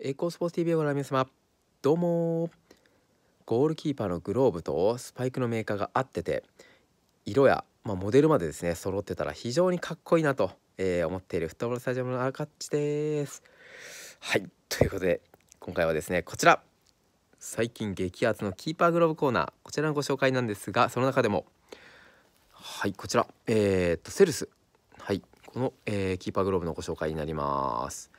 エコスポーツ TV をご覧の皆様どうもゴールキーパーのグローブとスパイクのメーカーが合ってて色や、まあ、モデルまでですね揃ってたら非常にかっこいいなと、えー、思っているフットボールスタジアムのアカッチですはいということで今回はですねこちら最近激アツのキーパーグローブコーナーこちらのご紹介なんですがその中でもはいこちらえー、っとセルスはいこの、えー、キーパーグローブのご紹介になります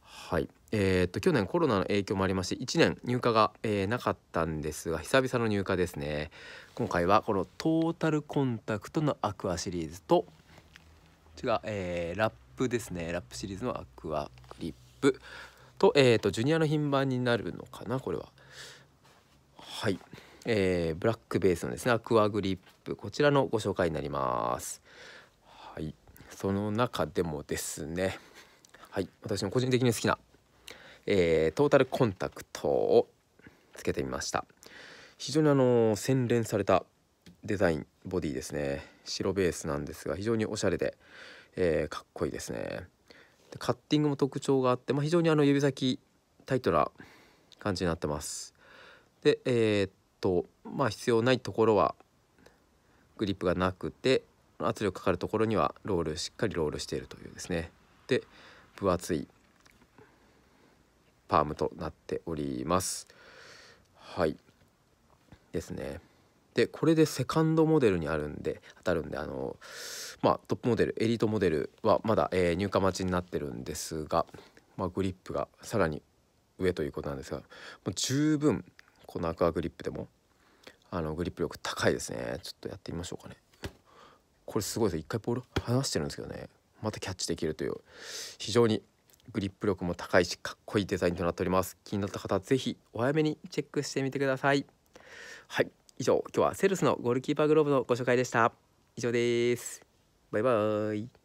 はいえー、っと去年コロナの影響もありまして1年入荷が、えー、なかったんですが久々の入荷ですね今回はこのトータルコンタクトのアクアシリーズと違う、えー、ラップですねラップシリーズのアクアクリップと,、えー、とジュニアの品番になるのかなこれははい、えー、ブラックベースのですねアクアグリップこちらのご紹介になりますはいその中でもですねはい私の個人的に好きなえー、トータルコンタクトをつけてみました非常にあの洗練されたデザインボディですね白ベースなんですが非常におしゃれで、えー、かっこいいですねでカッティングも特徴があって、まあ、非常にあの指先タイトな感じになってますでえー、っとまあ必要ないところはグリップがなくて圧力かかるところにはロールしっかりロールしているというですねで分厚いパームとなっておりますはいですねでこれでセカンドモデルにあるんで当たるんであのまあトップモデルエリートモデルはまだ、えー、入荷待ちになってるんですが、まあ、グリップがさらに上ということなんですがもう十分このアクアグリップでもあのグリップ力高いですねちょっとやってみましょうかねこれすごいです一回ボール離してるんですけどねまたキャッチできるという非常にグリップ力も高いしかっこいいデザインとなっております気になった方は是非お早めにチェックしてみてくださいはい以上今日はセルスのゴールキーパーグローブのご紹介でした以上ですバイバーイ